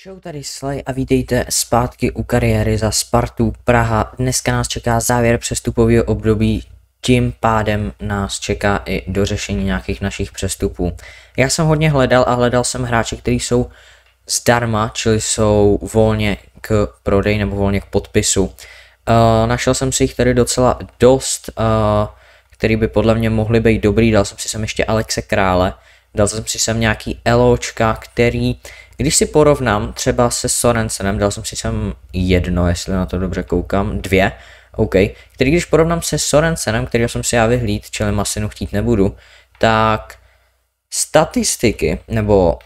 Čau tady Slej a vítejte zpátky u kariéry za Spartu Praha. Dneska nás čeká závěr přestupového období, tím pádem nás čeká i dořešení nějakých našich přestupů. Já jsem hodně hledal a hledal jsem hráče, kteří jsou zdarma, čili jsou volně k prodeji nebo volně k podpisu. Uh, našel jsem si jich tady docela dost, uh, který by podle mě mohli být dobrý. Dal jsem si sem ještě Alexe Krále, dal jsem si sem nějaký Eločka, který když si porovnám třeba se Sorensenem, dal jsem si sem jedno, jestli na to dobře koukám, dvě, OK, který když porovnám se Sorensenem, kterého jsem si já vyhlíd, čili Masinu chtít nebudu, tak statistiky nebo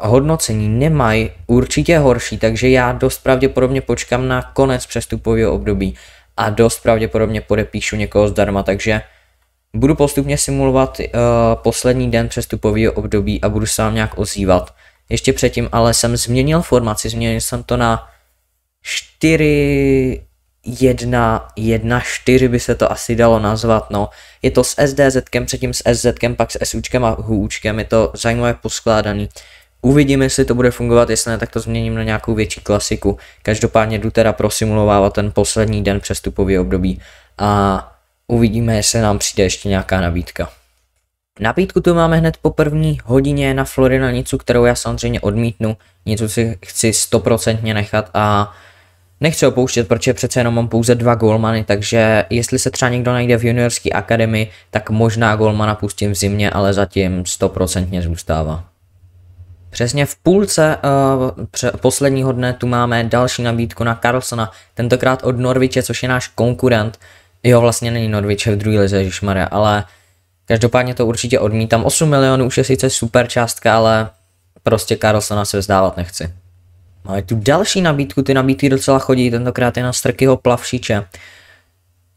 hodnocení nemají určitě horší, takže já dost pravděpodobně počkám na konec přestupového období a dost pravděpodobně podepíšu někoho zdarma, takže budu postupně simulovat uh, poslední den přestupového období a budu se vám nějak ozývat ještě předtím, ale jsem změnil formaci, změnil jsem to na 4 1 1 4 by se to asi dalo nazvat, no. Je to s SDZ, předtím s SZ, pak s SUčkem a HUčkem, je to zajímavé poskládaný. Uvidíme, jestli to bude fungovat, jestli ne, tak to změním na nějakou větší klasiku. Každopádně jdu teda prosimulovávat ten poslední den přestupový období a uvidíme, jestli nám přijde ještě nějaká nabídka. Nabídku tu máme hned po první hodině na Florina Nicu, kterou já samozřejmě odmítnu. Nicu si chci stoprocentně nechat a nechci opouštět, protože přece jenom mám pouze dva golmany, takže jestli se třeba někdo najde v juniorské akademii, tak možná golmana pustím v zimě, ale zatím stoprocentně zůstává. Přesně v půlce uh, posledního dne tu máme další nabídku na Carlsona, tentokrát od Norviče, což je náš konkurent. Jo, vlastně není Norviče v druhé lize, Maria, ale uh, Každopádně to určitě odmítám. 8 milionů už je sice super částka, ale prostě Carlsona se vzdávat nechci. Máme tu další nabídku, ty nabídky docela chodí, tentokrát je na Strkyho plavšiče.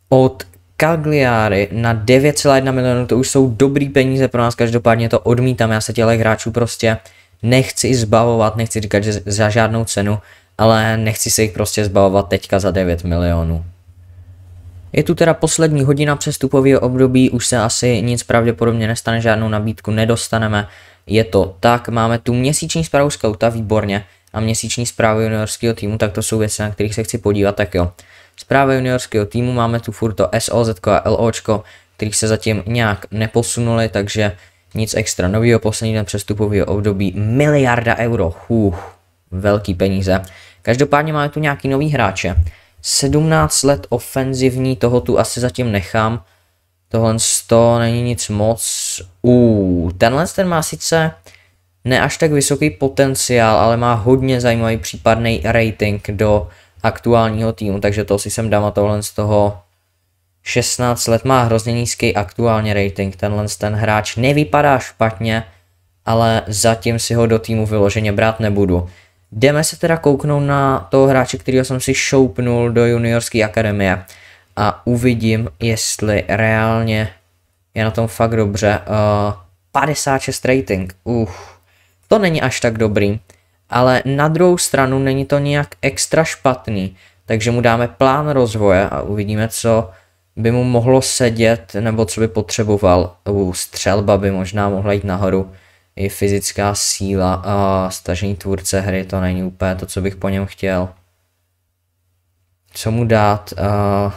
Od Cagliari na 9,1 milionů, to už jsou dobrý peníze pro nás, každopádně to odmítám, já se těle hráčů prostě nechci zbavovat, nechci říkat, že za žádnou cenu, ale nechci se jich prostě zbavovat teďka za 9 milionů. Je tu teda poslední hodina přestupového období, už se asi nic pravděpodobně nestane, žádnou nabídku nedostaneme. Je to tak, máme tu měsíční zprávu skauta, výborně, a měsíční zprávu juniorského týmu, tak to jsou věci, na kterých se chci podívat, tak jo. Zprávy juniorského týmu máme tu furt to SOZ a LOčko, kterých se zatím nějak neposunuli, takže nic extra nového, poslední den přestupového období, miliarda euro, huh, velký peníze. Každopádně máme tu nějaký nový hráče. 17 let ofenzivní, toho tu asi zatím nechám. Tohle to není nic moc. U tenhle ten má sice ne až tak vysoký potenciál, ale má hodně zajímavý případný rating do aktuálního týmu, takže to si sem dám a tohle z toho 16 let má hrozně nízký aktuálně rating. Tenhle ten hráč nevypadá špatně, ale zatím si ho do týmu vyloženě brát nebudu. Jdeme se teda kouknout na toho hráče, kterého jsem si šoupnul do juniorské akademie a uvidím, jestli reálně je na tom fakt dobře. Uh, eh, 56 rating, uh, to není až tak dobrý, ale na druhou stranu není to nějak extra špatný, takže mu dáme plán rozvoje a uvidíme, co by mu mohlo sedět nebo co by potřeboval. Uh, střelba by možná mohla jít nahoru i fyzická síla a stažení tvůrce hry, to není úplně to, co bych po něm chtěl. Co mu dát? Eh,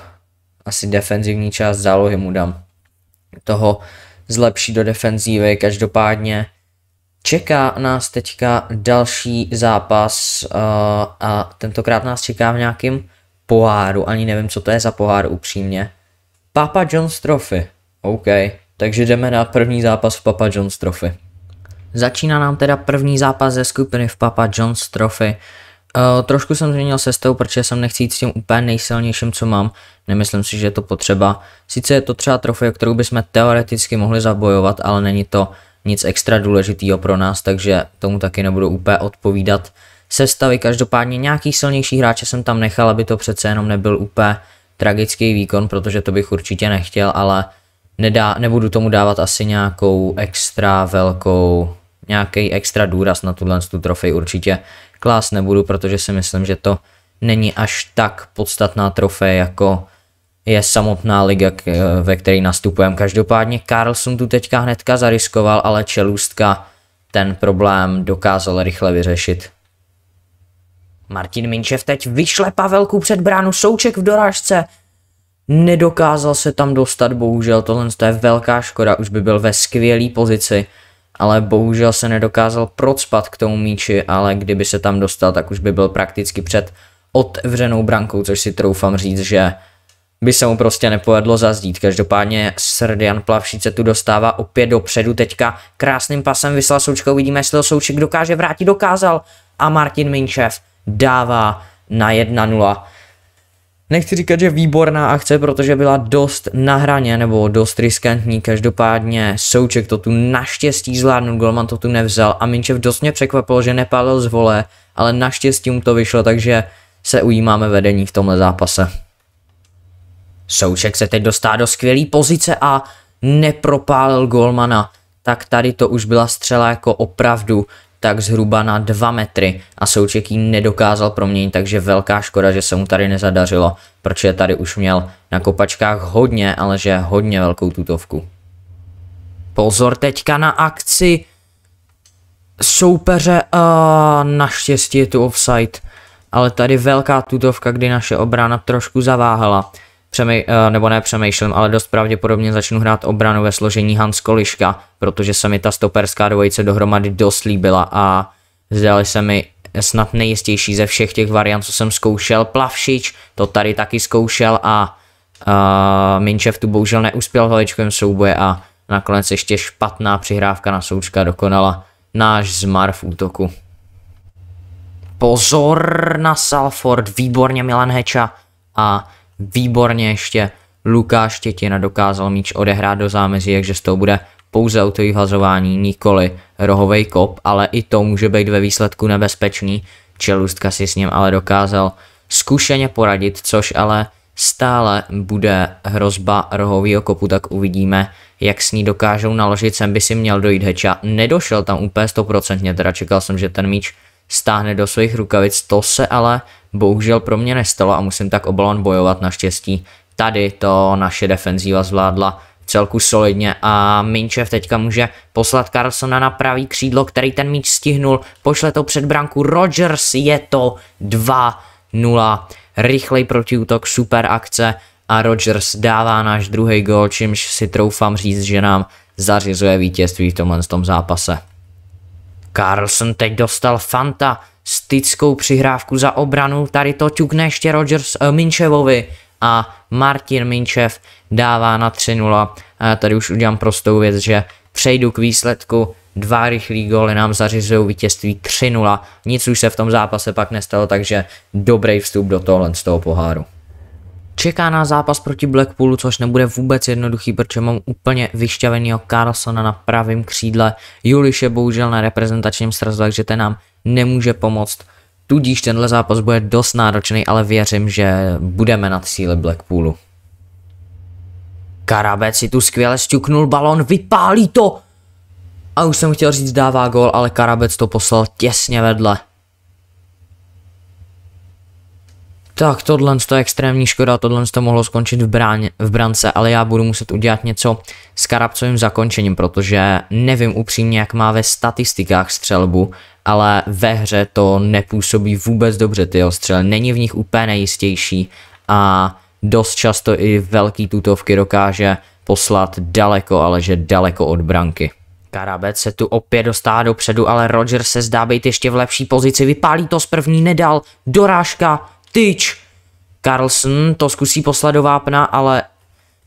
asi defenzivní část zálohy mu dám. Toho zlepší do defenzívy, každopádně čeká nás teďka další zápas eh, a tentokrát nás čeká v nějakém poháru, ani nevím, co to je za pohár upřímně. Papa John's Trophy, OK, takže jdeme na první zápas v Papa John's Trophy. Začíná nám teda první zápas ze skupiny v Papa John's Trophy. Uh, trošku jsem změnil sestou, protože jsem nechci jít s tím úplně nejsilnějším, co mám. Nemyslím si, že je to potřeba. Sice je to třeba trofej, kterou bychom teoreticky mohli zabojovat, ale není to nic extra důležitého pro nás, takže tomu taky nebudu úplně odpovídat. Sestavy každopádně nějaký silnější hráče jsem tam nechal, aby to přece jenom nebyl úplně tragický výkon, protože to bych určitě nechtěl, ale nedá, nebudu tomu dávat asi nějakou extra velkou nějaký extra důraz na tuhle tu trofej určitě klás nebudu, protože si myslím, že to není až tak podstatná trofej, jako je samotná liga, ve které nastupujeme. Každopádně Carlson tu teďka hnedka zariskoval, ale Čelůstka ten problém dokázal rychle vyřešit. Martin Minčev teď vyšle Pavelku před bránu, souček v dorážce. Nedokázal se tam dostat, bohužel, tohle je velká škoda, už by byl ve skvělé pozici ale bohužel se nedokázal procpat k tomu míči, ale kdyby se tam dostal, tak už by byl prakticky před otevřenou brankou, což si troufám říct, že by se mu prostě nepovedlo zazdít. Každopádně Srdian Plavšice tu dostává opět dopředu teďka. Krásným pasem vyslal Součka, uvidíme, jestli to Souček dokáže vrátit, dokázal. A Martin Minčev dává na 1-0. Nechci říkat, že výborná akce, protože byla dost na hraně nebo dost riskantní. Každopádně Souček to tu naštěstí zvládnul, Golman to tu nevzal a Minčev dost mě překvapil, že nepálil z vole, ale naštěstí mu to vyšlo, takže se ujímáme vedení v tomhle zápase. Souček se teď dostá do skvělé pozice a nepropálil Golmana. Tak tady to už byla střela jako opravdu tak zhruba na 2 metry a Souček ji nedokázal proměnit, takže velká škoda, že se mu tady nezadařilo, protože tady už měl na kopačkách hodně, ale že hodně velkou tutovku. Pozor teďka na akci soupeře a naštěstí je tu offside, ale tady velká tutovka, kdy naše obrana trošku zaváhala přemý, eh, nebo ne přemýšlím, ale dost pravděpodobně začnu hrát obranu ve složení Hans Koliška, protože se mi ta stoperská dvojice dohromady dost líbila a zdali se mi snad nejistější ze všech těch variant, co jsem zkoušel. Plavšič to tady taky zkoušel a a eh, Minčev tu bohužel neuspěl v holičkovém souboje a nakonec ještě špatná přihrávka na součka dokonala náš zmar v útoku. Pozor na Salford, výborně Milan Heča a výborně ještě Lukáš Tětina dokázal míč odehrát do zámezí, takže z toho bude pouze autový hazování, nikoli rohovej kop, ale i to může být ve výsledku nebezpečný. Čelůstka si s ním ale dokázal zkušeně poradit, což ale stále bude hrozba rohového kopu, tak uvidíme, jak s ní dokážou naložit. Sem by si měl dojít heča. Nedošel tam úplně stoprocentně, teda čekal jsem, že ten míč stáhne do svých rukavic, to se ale bohužel pro mě nestalo a musím tak o balon bojovat. Naštěstí tady to naše defenzíva zvládla celku solidně a Minčev teďka může poslat Carlsona na pravý křídlo, který ten míč stihnul, pošle to před branku Rogers, je to 2-0, rychlej protiútok, super akce a Rogers dává náš druhý gol, čímž si troufám říct, že nám zařizuje vítězství v tomhle tom zápase. Carlson teď dostal Fanta, stickou přihrávku za obranu, tady to ťukne ještě Rogers uh, eh, Minčevovi a Martin Minčev dává na 3-0. A tady už udělám prostou věc, že přejdu k výsledku, dva rychlí góly nám zařizují vítězství 3-0, nic už se v tom zápase pak nestalo, takže dobrý vstup do tohle z toho poháru. Čeká nás zápas proti Blackpoolu, což nebude vůbec jednoduchý, protože mám úplně vyšťavenýho Carlsona na pravém křídle. Juliš je bohužel na reprezentačním srazu, takže ten nám nemůže pomoct. Tudíž tenhle zápas bude dost náročný, ale věřím, že budeme nad síly Blackpoolu. Karabec si tu skvěle stuknul balon, vypálí to! A už jsem chtěl říct dává gol, ale Karabec to poslal těsně vedle. tak tohle je extrémní škoda, tohle to mohlo skončit v, bráně, v brance, ale já budu muset udělat něco s Karabcovým zakončením, protože nevím upřímně, jak má ve statistikách střelbu, ale ve hře to nepůsobí vůbec dobře ty střel, není v nich úplně nejistější a dost často i velký tutovky dokáže poslat daleko, ale že daleko od branky. Karabec se tu opět dostává dopředu, ale Roger se zdá být ještě v lepší pozici, vypálí to z první, nedal, dorážka, tyč. Carlson to zkusí poslat do vápna, ale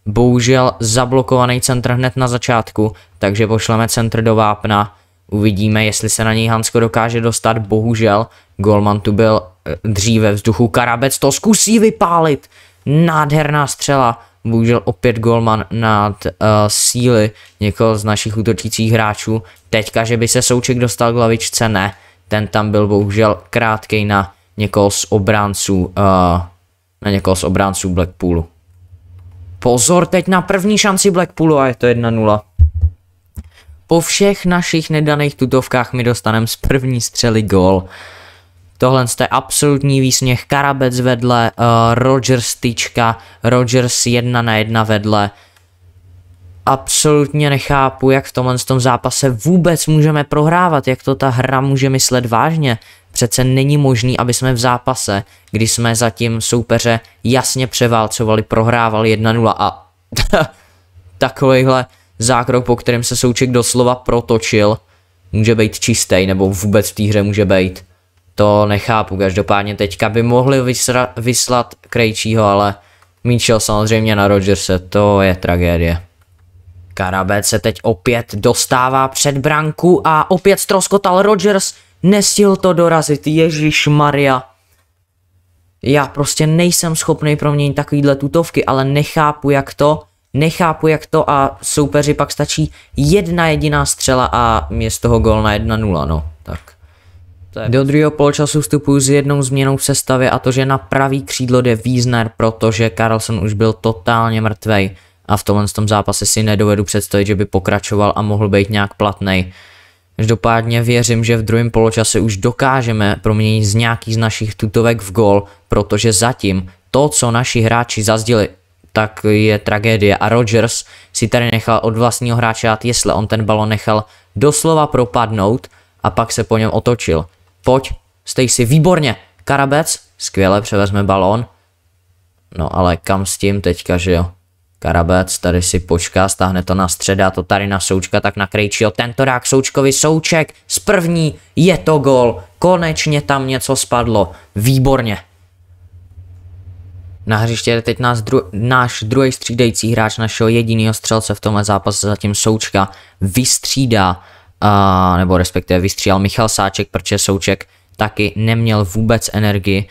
bohužel zablokovaný centr hned na začátku, takže pošleme centr do vápna. Uvidíme, jestli se na něj Hansko dokáže dostat, bohužel. Golman tu byl eh, dříve vzduchu, Karabec to zkusí vypálit. Nádherná střela, bohužel opět Golman nad uh, síly někoho z našich útočících hráčů. Teďka, že by se Souček dostal k lavičce, ne. Ten tam byl bohužel krátkej na někoho z obránců, uh, eh, na někoho z obránců Blackpoolu. Pozor teď na první šanci Blackpoolu a je to 1-0. Po všech našich nedaných tutovkách my dostaneme z první střely gol. Tohle je absolutní výsměch. Karabec vedle, uh, eh, Rogers tyčka, Rogers jedna na jedna vedle. Absolutně nechápu, jak v tomhle tom zápase vůbec můžeme prohrávat, jak to ta hra může myslet vážně. Přece není možný, aby jsme v zápase, kdy jsme zatím soupeře jasně převálcovali, prohrávali 1-0 a takovýhle zákrok, po kterém se Souček doslova protočil, může být čistý, nebo vůbec v té hře může být. To nechápu, každopádně teďka by mohli vysra- vyslat Krejčího, ale míčel samozřejmě na Rodgerse, to je tragédie. Karabec se teď opět dostává před branku a opět stroskotal Rodgers, Nestil to dorazit, Ježíš Maria. Já prostě nejsem schopný proměnit takovýhle tutovky, ale nechápu jak to, nechápu jak to a soupeři pak stačí jedna jediná střela a je z toho gol na 1-0, no, tak. Do druhého polčasu vstupuji s jednou změnou v sestavě a to, že na pravý křídlo jde Wiesner, protože Carlson už byl totálně mrtvej a v tomhle tom zápase si nedovedu představit, že by pokračoval a mohl být nějak platnej. Každopádně věřím, že v druhém poločase už dokážeme proměnit z nějakých z našich tutovek v gol, protože zatím to, co naši hráči zazdili, tak je tragédie. A Rogers si tady nechal od vlastního hráče dát, jestli on ten balon nechal doslova propadnout a pak se po něm otočil. Pojď, stej si výborně. Karabec, skvěle převezme balon. No ale kam s tím teďka, že jo? Karabec tady si počká, stáhne to na středa, to tady na Součka, tak na Krejčího, tento rák Součkovi Souček z první, je to gol, konečně tam něco spadlo, výborně. Na hřiště je teď nás dru- náš druhý střídající hráč, našeho jediného střelce v tomhle zápase, zatím Součka vystřídá, a, nebo respektive vystřídal Michal Sáček, protože Souček taky neměl vůbec energii,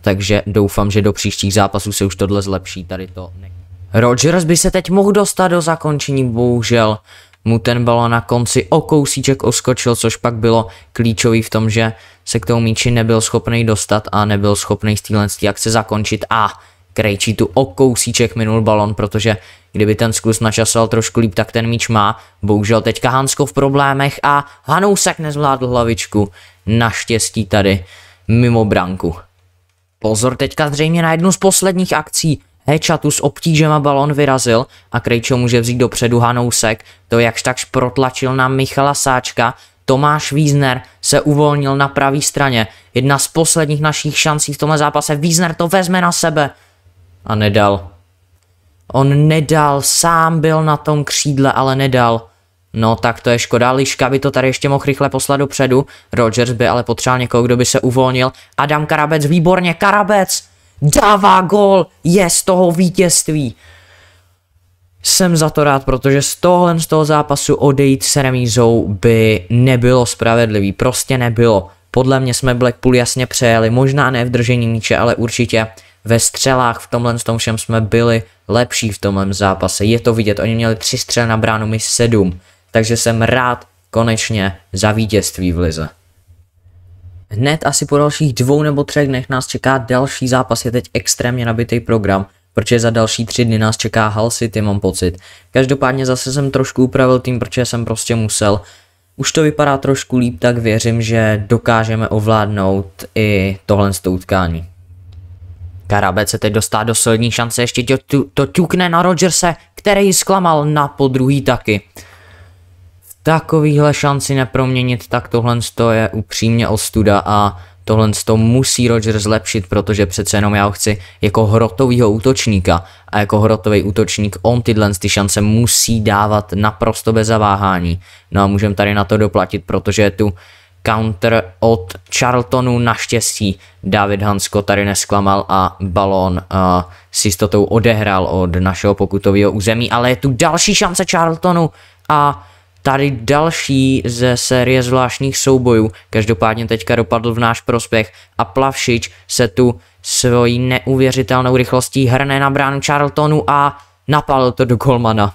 takže doufám, že do příštích zápasů se už tohle zlepší, tady to ne- Rodgers by se teď mohl dostat do zakončení, bohužel mu ten balon na konci o kousíček oskočil, což pak bylo klíčový v tom, že se k tomu míči nebyl schopný dostat a nebyl schopný z téhle akce zakončit a Krejčí tu o kousíček minul balon, protože kdyby ten sklus načasal trošku líp, tak ten míč má. Bohužel teďka Hansko v problémech a Hanousek nezvládl hlavičku. Naštěstí tady mimo branku. Pozor teďka zřejmě na jednu z posledních akcí. Hečatu s obtížema balon vyrazil a Krejčo může vzít dopředu Hanousek, to jakž takž protlačil na Michala Sáčka, Tomáš Wiesner se uvolnil na pravé straně. Jedna z posledních našich šancí v tomhle zápase. Wiesner to vezme na sebe. A nedal. On nedal, sám byl na tom křídle, ale nedal. No tak to je škoda, Liška by to tady ještě mohl rychle poslat dopředu. Rogers by ale potřeboval někoho, kdo by se uvolnil. Adam Karabec, výborně, Karabec! dává gol, je z toho vítězství. Jsem za to rád, protože z tohohle z toho zápasu odejít s remízou by nebylo spravedlivý, prostě nebylo. Podle mě jsme Blackpool jasně přejeli, možná ne v držení míče, ale určitě ve střelách v tomhle tom všem jsme byli lepší v tomhle zápase. Je to vidět, oni měli tři střely na bránu, my sedm. Takže jsem rád konečně za vítězství v lize. Hned asi po dalších dvou nebo třech dnech nás čeká další zápas, je teď extrémně nabitý program, protože za další tři dny nás čeká Hull City, mám pocit. Každopádně zase jsem trošku upravil tým, protože jsem prostě musel. Už to vypadá trošku líp, tak věřím, že dokážeme ovládnout i tohle z utkání. Karabec se teď dostá do solidní šance, ještě to, to ťukne na Rodgerse, který zklamal na podruhý taky takovýhle šanci neproměnit, tak tohle je upřímně ostuda a tohle to musí Roger zlepšit, protože přece jenom já ho chci jako hrotovýho útočníka a jako hrotový útočník on tyhle ty šance musí dávat naprosto bez zaváhání. No a můžeme tady na to doplatit, protože je tu counter od Charltonu naštěstí David Hansko tady nesklamal a balón uh, s jistotou odehrál od našeho pokutového území, ale je tu další šance Charltonu a tady další ze série zvláštních soubojů. Každopádně teďka dopadl v náš prospěch a Plavšič se tu svojí neuvěřitelnou rychlostí hrne na bránu Charltonu a napálil to do golmana.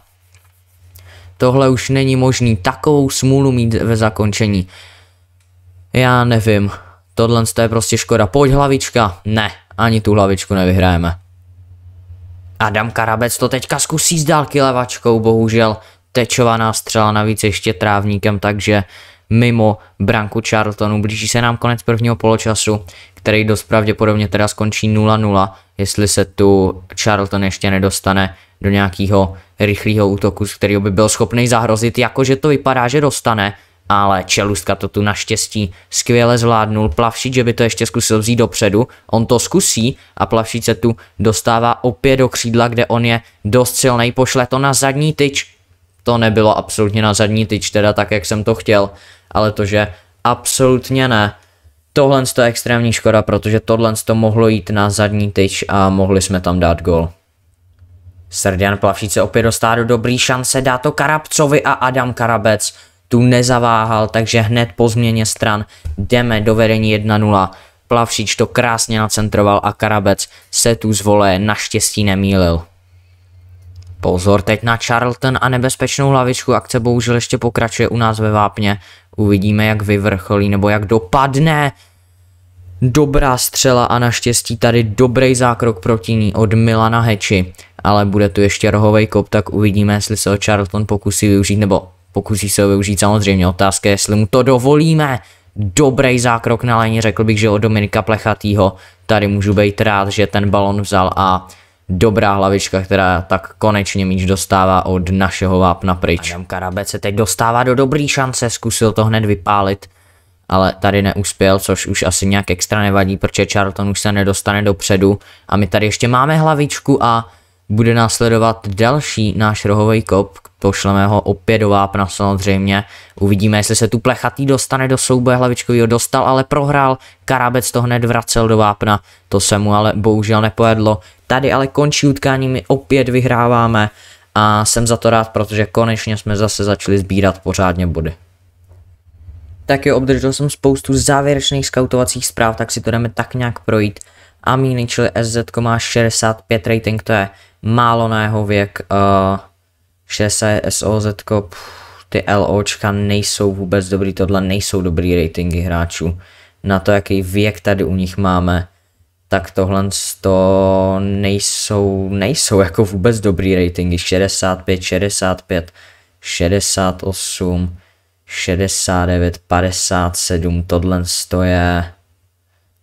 Tohle už není možný, takovou smůlu mít ve zakončení. Já nevím, tohle je prostě škoda. Pojď hlavička, ne, ani tu hlavičku nevyhrajeme. Adam Karabec to teďka zkusí s dálky levačkou, bohužel tečovaná střela navíc ještě trávníkem, takže mimo branku Charltonu. Blíží se nám konec prvního poločasu, který dost pravděpodobně teda skončí 0-0, jestli se tu Charlton ještě nedostane do nějakého rychlého útoku, z kterého by byl schopný zahrozit, jakože to vypadá, že dostane, ale Čelustka to tu naštěstí skvěle zvládnul. Plavšič, že by to ještě zkusil vzít dopředu, on to zkusí a Plavšič se tu dostává opět do křídla, kde on je dost silný, pošle to na zadní tyč, to nebylo absolutně na zadní tyč, teda tak, jak jsem to chtěl, ale to, že absolutně ne. Tohle je extrémní škoda, protože tohle to mohlo jít na zadní tyč a mohli jsme tam dát gol. Srdjan Plavšíc opět dostá do dobrý šance, dá to Karabcovi a Adam Karabec tu nezaváhal, takže hned po změně stran jdeme do vedení 1-0. Plavšič to krásně nacentroval a Karabec se tu z vole naštěstí nemýlil. Pozor teď na Charlton a nebezpečnou lavičku, akce bohužel ještě pokračuje u nás ve Vápně. Uvidíme, jak vyvrcholí nebo jak dopadne. Dobrá střela a naštěstí tady dobrý zákrok proti ní od Milana Heči. Ale bude tu ještě rohovej kop, tak uvidíme, jestli se ho Charlton pokusí využít, nebo pokusí se ho využít samozřejmě. Otázka je, jestli mu to dovolíme. Dobrý zákrok na léně, řekl bych, že od Dominika Plechatýho. Tady můžu být rád, že ten balon vzal a dobrá hlavička, která tak konečně míč dostává od našeho vápna pryč. Adam Karabec se teď dostává do dobrý šance, zkusil to hned vypálit, ale tady neuspěl, což už asi nějak extra nevadí, protože Charlton už se nedostane dopředu a my tady ještě máme hlavičku a bude následovat další náš rohový kop, pošleme ho opět do vápna samozřejmě. Uvidíme, jestli se tu plechatý dostane do souboje hlavičkovýho, dostal, ale prohrál. Karabec to hned vracel do vápna, to se mu ale bohužel nepovedlo. Tady ale končí utkání, my opět vyhráváme a jsem za to rád, protože konečně jsme zase začali sbírat pořádně body. Taky obdržel jsem spoustu závěrečných skautovacích zpráv, tak si to jdeme tak nějak projít. Amíny, čili SZ má 65 rating, to je málo na jeho věk. Uh, 60 SOZ, ty LOčka nejsou vůbec dobrý, tohle nejsou dobrý ratingy hráčů. Na to, jaký věk tady u nich máme, tak tohle to nejsou, nejsou jako vůbec dobrý ratingy. 65, 65, 68, 69, 57, tohle to je,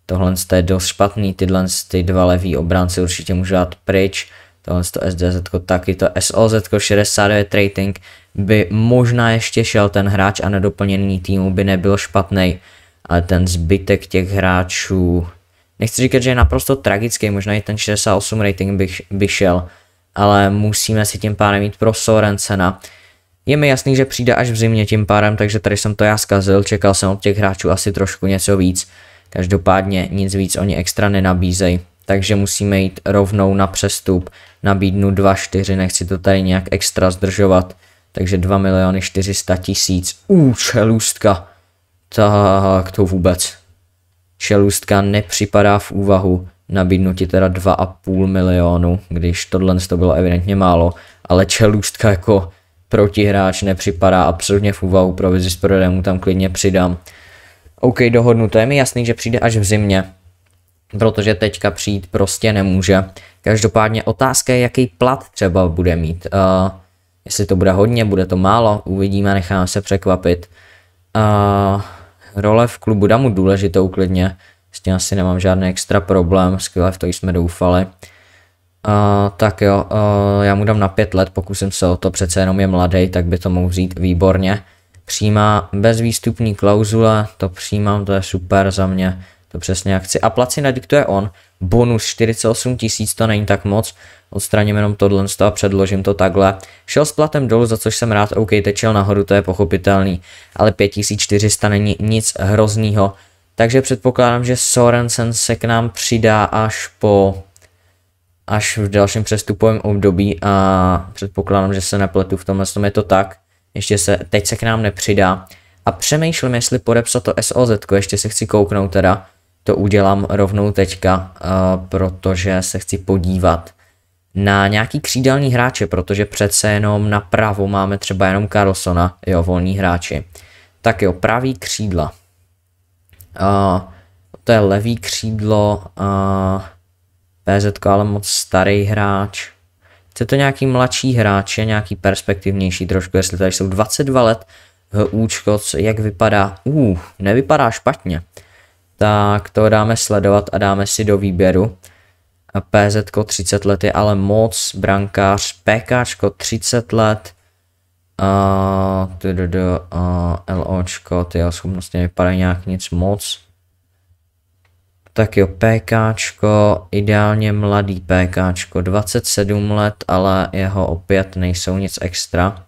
tohle je dost špatný, tyhle ty dva levý obránci určitě můžu dát pryč, tohle to SDZ taky, to SOZ 69 rating by možná ještě šel ten hráč a nedoplněný týmu by nebyl špatný, ale ten zbytek těch hráčů, Nechci říkat, že je naprosto tragický, možná i ten 68 rating bych, by šel, ale musíme si tím pádem jít pro Sorensena. No. Je mi jasný, že přijde až v zimě tím pádem, takže tady jsem to já zkazil, čekal jsem od těch hráčů asi trošku něco víc. Každopádně nic víc oni extra nenabízejí, takže musíme jít rovnou na přestup. Nabídnu 2-4, nechci to tady nějak extra zdržovat. Takže 2 miliony 400 tisíc. Ú, čelůstka. Tak to vůbec čelůstka nepřipadá v úvahu, nabídnutí teda 2,5 milionu, když tohle to bylo evidentně málo, ale čelůstka jako protihráč nepřipadá absolutně v úvahu, provizi vizi s prodejem tam klidně přidám. OK, to je mi jasný, že přijde až v zimě, protože teďka přijít prostě nemůže. Každopádně otázka je, jaký plat třeba bude mít. Uh, jestli to bude hodně, bude to málo, uvidíme, necháme se překvapit. Uh, role v klubu dámu důležitou klidně, s tím asi nemám žádný extra problém, skvěle v to jsme doufali. Uh, tak jo, uh, já mu dám na pět let, pokusím se o to, přece jenom je mladý, tak by to mohl vzít výborně. Přijímá bezvýstupní klauzule, to přijímám, to je super za mě, to přesně jak chci. A placi nadiktuje on, bonus 48 tisíc, to není tak moc, Odstraním jenom tohle a předložím to takhle. Šel s platem dolů, za což jsem rád, OK, tečel nahoru, to je pochopitelný, ale 5400 není nic hroznýho. Takže předpokládám, že Sorensen se k nám přidá až po až v dalším přestupovém období a předpokládám, že se nepletu v tomhle, tom je to tak. Ještě se, teď se k nám nepřidá. A přemýšlím, jestli podepsat to SOZ, ještě se chci kouknout teda. To udělám rovnou teďka, uh, protože se chci podívat na nějaký křídelní hráče, protože přece jenom napravo máme třeba jenom Carlsona, jo, volní hráči. Tak jo, pravý křídla. Uh, to je levý křídlo, uh, PZ, ale moc starý hráč. Chce to nějaký mladší hráč, je nějaký perspektivnější trošku, jestli tady jsou 22 let, eh, účko, jak vypadá, uh, nevypadá špatně. Tak to dáme sledovat a dáme si do výběru. PZ 30 let je ale moc, brankář, PK 30 let, uh, do uh, LOčko, ty schopnosti nevypadají nějak nic moc. Tak jo, PK, ideálně mladý PK, 27 let, ale jeho opět nejsou nic extra.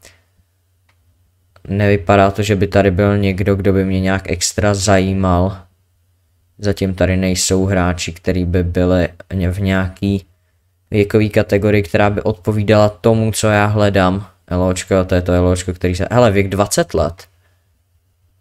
Nevypadá to, že by tady byl někdo, kdo by mě nějak extra zajímal. Zatím tady nejsou hráči, který by byli v nějaký věkový kategorii, která by odpovídala tomu, co já hledám. Eločko, to je to Eločko, který se... Hele, věk 20 let.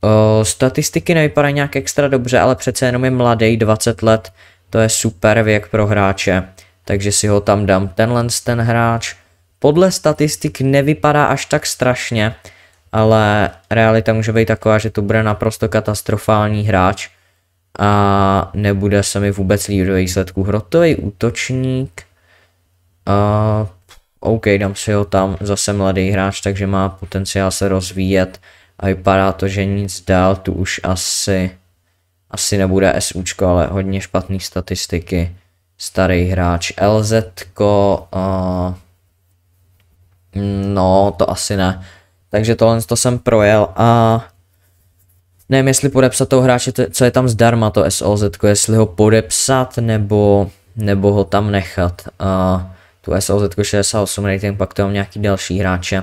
O, statistiky nevypadají nějak extra dobře, ale přece jenom je mladý, 20 let, to je super věk pro hráče, takže si ho tam dám. Tenhle ten hráč podle statistik nevypadá až tak strašně, ale realita může být taková, že to bude naprosto katastrofální hráč a nebude se mi vůbec líbit do výsledků. Hrotový útočník, a OK, dám si ho tam, zase mladý hráč, takže má potenciál se rozvíjet a vypadá to, že nic dál, tu už asi, asi nebude SUčko, ale hodně špatný statistiky, starý hráč, LZ, no to asi ne, takže tohle to jsem projel a nevím, jestli podepsat toho hráče, co je tam zdarma, to SOZ, jestli ho podepsat nebo, nebo ho tam nechat. A tu SOZ 68 rating, pak to mám nějaký další hráče.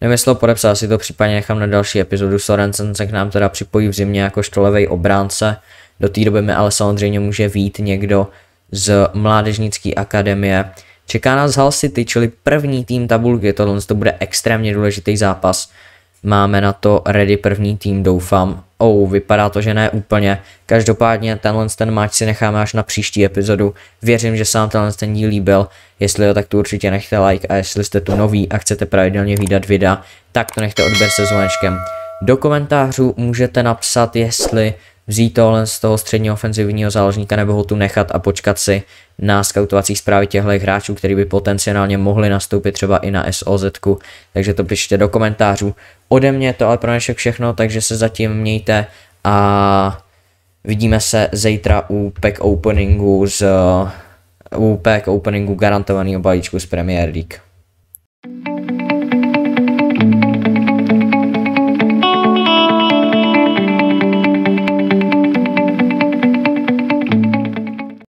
Nevím, jestli ho podepsat, si to případně nechám na další epizodu. Sorensen se k nám teda připojí v zimě jako štolevej obránce. Do té doby mi ale samozřejmě může vít někdo z mládežnické akademie. Čeká nás Hull City, čili první tým tabulky, tohle to bude extrémně důležitý zápas. Máme na to ready první tým, doufám. Oh, vypadá to, že ne úplně. Každopádně tenhle ten máč si necháme až na příští epizodu. Věřím, že se vám tenhle ten díl líbil. Jestli jo, tak to určitě nechte like a jestli jste tu noví a chcete pravidelně výdat videa, tak to nechte odběr se zvonečkem. Do komentářů můžete napsat, jestli vzít tohle z toho středního ofenzivního záložníka nebo ho tu nechat a počkat si na skautovací zprávy těchto hráčů, který by potenciálně mohli nastoupit třeba i na SOZ. -ku. Takže to pište do komentářů. Ode mě to ale pro dnešek všechno, takže se zatím mějte a vidíme se zítra u pack openingu z u pack openingu garantovaného balíčku z Premier League.